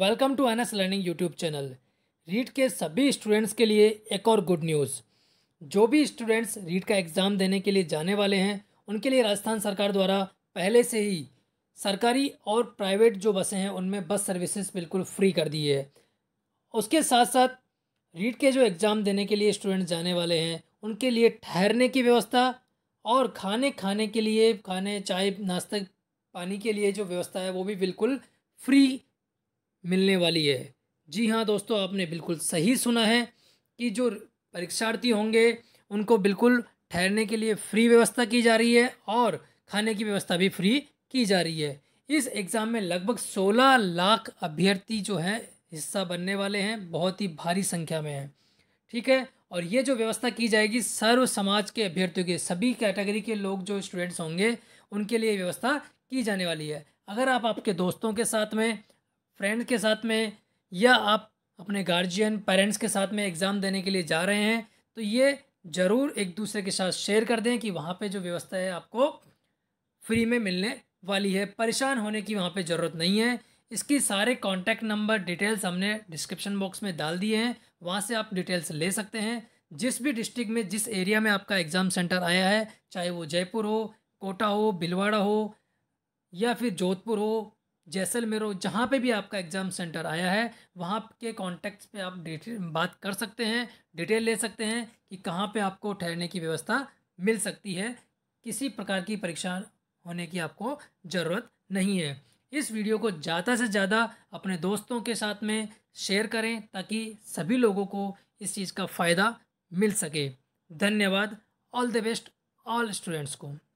welcome to N S learning YouTube channel REET के सभी students के लिए एक और गुड न्यूज़ जो भी स्टूडेंट्स रीट का एग्ज़ाम देने के लिए जाने वाले हैं उनके लिए राजस्थान सरकार द्वारा पहले से ही सरकारी और प्राइवेट जो बसें हैं उनमें बस सर्विसेज बिल्कुल फ्री कर दी है उसके साथ साथ रीट के जो एग्ज़ाम देने के लिए स्टूडेंट्स जाने वाले हैं उनके लिए ठहरने की व्यवस्था और खाने खाने के लिए खाने चाय नाश्ते पानी के लिए जो व्यवस्था है वो भी बिल्कुल फ्री मिलने वाली है जी हाँ दोस्तों आपने बिल्कुल सही सुना है कि जो परीक्षार्थी होंगे उनको बिल्कुल ठहरने के लिए फ्री व्यवस्था की जा रही है और खाने की व्यवस्था भी फ्री की जा रही है इस एग्ज़ाम में लगभग 16 लाख अभ्यर्थी जो हैं हिस्सा बनने वाले हैं बहुत ही भारी संख्या में हैं ठीक है और ये जो व्यवस्था की जाएगी सर्व समाज के अभ्यर्थियों के सभी कैटेगरी के लोग जो स्टूडेंट्स होंगे उनके लिए व्यवस्था की जाने वाली है अगर आप आपके दोस्तों के साथ में फ्रेंड के साथ में या आप अपने गार्जियन पेरेंट्स के साथ में एग्ज़ाम देने के लिए जा रहे हैं तो ये ज़रूर एक दूसरे के साथ शेयर कर दें कि वहाँ पे जो व्यवस्था है आपको फ्री में मिलने वाली है परेशान होने की वहाँ पे ज़रूरत नहीं है इसकी सारे कॉन्टैक्ट नंबर डिटेल्स हमने डिस्क्रिप्शन बॉक्स में डाल दिए हैं वहाँ से आप डिटेल्स ले सकते हैं जिस भी डिस्ट्रिक्ट में जिस एरिया में आपका एग्ज़ाम सेंटर आया है चाहे वो जयपुर हो कोटा हो भिलवाड़ा हो या फिर जोधपुर हो जैसलमेर जहाँ पे भी आपका एग्ज़ाम सेंटर आया है वहाँ के कॉन्टैक्ट्स पे आप डिटेल बात कर सकते हैं डिटेल ले सकते हैं कि कहाँ पे आपको ठहरने की व्यवस्था मिल सकती है किसी प्रकार की परीक्षा होने की आपको ज़रूरत नहीं है इस वीडियो को ज़्यादा से ज़्यादा अपने दोस्तों के साथ में शेयर करें ताकि सभी लोगों को इस चीज़ का फ़ायदा मिल सके धन्यवाद all the best all students को